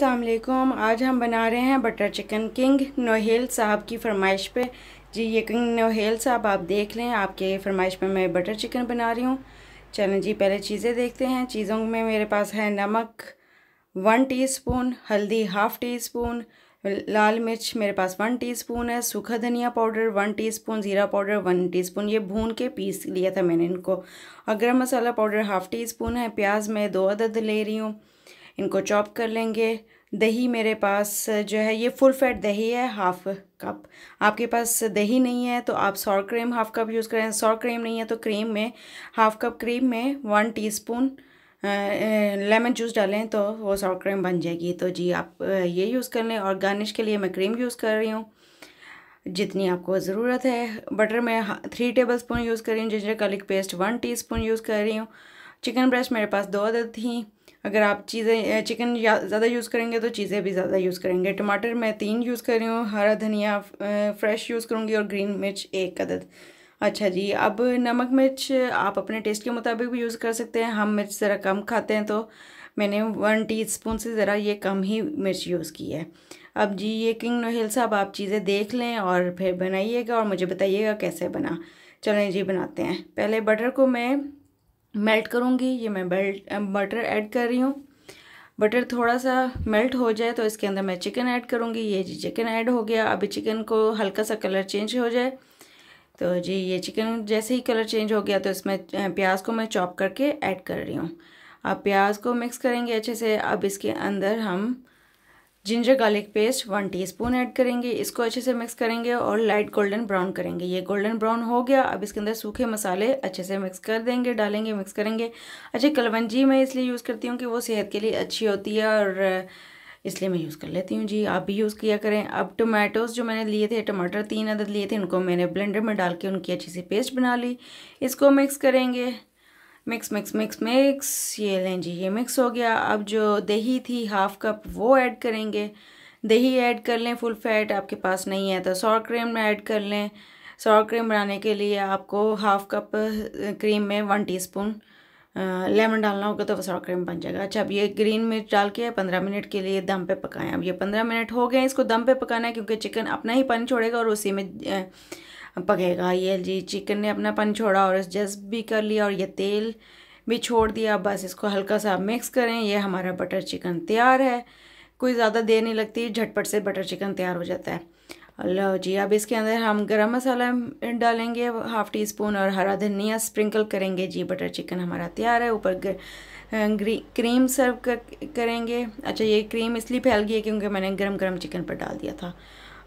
असलकुम आज हम बना रहे हैं बटर चिकन किंग नोहेल साहब की फरमाइश पे जी ये किंग नोहेल साहब आप देख लें आपके फरमाइश पे मैं बटर चिकन बना रही हूँ चलें जी पहले चीज़ें देखते हैं चीज़ों में मेरे पास है नमक वन टीस्पून हल्दी हाफ़ टी स्पून लाल मिर्च मेरे पास वन टीस्पून है सूखा धनिया पाउडर वन टीस्पून ज़ीरा पाउडर वन टीस्पून ये भून के पीस लिया था मैंने इनको और गर्म मसाला पाउडर हाफ़ टी स्पून है प्याज मैं दो अदद ले रही हूँ इनको चॉप कर लेंगे दही मेरे पास जो है ये फुल फैट दही है हाफ कप आपके पास दही नहीं है तो आप sour cream half cup use करें सॉर क्रीम नहीं है तो क्रीम में हाफ कप क्रीम में वन टीस्पून लेमन जूस डालें तो वो सॉर क्रीम बन जाएगी तो जी आप ये यूज़ कर लें और गार्निश के लिए मैं क्रीम यूज़ कर रही हूँ जितनी आपको ज़रूरत है बटर में थ्री टेबल स्पून यूज़ कर रही हूँ ginger garlic paste one tea use कर रही हूँ चिकन ब्रेस्ट मेरे पास दो अदद थी अगर आप चीज़ें चिकन ज़्यादा यूज़ करेंगे तो चीज़ें भी ज़्यादा यूज़ करेंगे टमाटर मैं तीन यूज़ कर रही हूँ हरा धनिया फ्रेश यूज़ करूँगी और ग्रीन मिर्च एक अदद अच्छा जी अब नमक मिर्च आप अपने टेस्ट के मुताबिक भी यूज़ कर सकते हैं हम मिर्च ज़रा कम खाते हैं तो मैंने वन टीस्पून से ज़रा ये कम ही मिर्च यूज़ की है अब जी ये किंग नोहेल साहब आप चीज़ें देख लें और फिर बनाइएगा और मुझे बताइएगा कैसे बना चलें जी बनाते हैं पहले बटर को मैं मेल्ट करूँगी ये मैं बेल्ट बटर ऐड कर रही हूँ बटर थोड़ा सा मेल्ट हो जाए तो इसके अंदर मैं चिकन ऐड करूँगी ये जी चिकन ऐड हो गया अभी चिकन को हल्का सा कलर चेंज हो जाए तो जी ये चिकन जैसे ही कलर चेंज हो गया तो इसमें प्याज को मैं चॉप करके ऐड कर रही हूँ अब प्याज को मिक्स करेंगे अच्छे से अब इसके अंदर हम ginger garlic paste one teaspoon add करेंगे इसको अच्छे से मिक्स करेंगे और लाइट गोल्डन ब्राउन करेंगे ये गोल्डन ब्राउन हो गया अब इसके अंदर सूखे मसाले अच्छे से मिक्स कर देंगे डालेंगे मिक्स करेंगे अच्छा कलवंजी मैं इसलिए यूज़ करती हूँ कि वो सेहत के लिए अच्छी होती है और इसलिए मैं यूज़ कर लेती हूँ जी आप भी यूज़ किया करें अब टोमेटोज़ जो मैंने लिए थे टमाटर तीन अदद लिए थे उनको मैंने ब्लेंडर में डाल के उनकी अच्छी सी पेस्ट बना ली इसको मिक्स करेंगे मिक्स मिक्स मिक्स मिक्स ये लें जी ये मिक्स हो गया अब जो दही थी हाफ कप वो ऐड करेंगे दही ऐड कर लें फुल फैट आपके पास नहीं है तो सॉर क्रीम ऐड कर लें सॉर क्रीम बनाने के लिए आपको हाफ कप क्रीम में वन टीस्पून लेमन डालना होगा तो सॉर क्रीम बन जाएगा अच्छा अब ये ग्रीन मिर्च डाल के पंद्रह मिनट के लिए दम पे पकाएं अब ये पंद्रह मिनट हो गए इसको दम पे पकाना है क्योंकि चिकन अपना ही पानी छोड़ेगा और उसी में पकेगा ये जी चिकन ने अपना पन छोड़ा और जस्ट भी कर लिया और ये तेल भी छोड़ दिया बस इसको हल्का सा मिक्स करें ये हमारा बटर चिकन तैयार है कोई ज़्यादा देर नहीं लगती झटपट से बटर चिकन तैयार हो जाता है लो जी अब इसके अंदर हम गरम मसाला डालेंगे हाफ़ टी स्पून और हरा धनिया स्प्रिंकल करेंगे जी बटर चिकन हमारा तैयार है ऊपर क्रीम सर्व कर, करेंगे अच्छा ये क्रीम इसलिए फैल गई है क्योंकि मैंने गरम गरम चिकन पर डाल दिया था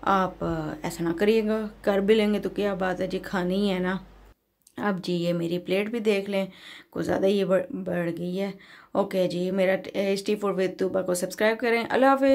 आप ऐसा ना करिएगा कर भी लेंगे तो क्या बात है जी खानी है ना अब जी ये मेरी प्लेट भी देख लें कुछ ज़्यादा ये बढ़ गई है ओके जी मेरा एस फूड विद तुबा को सब्सक्राइब करें अल्लाह हाफि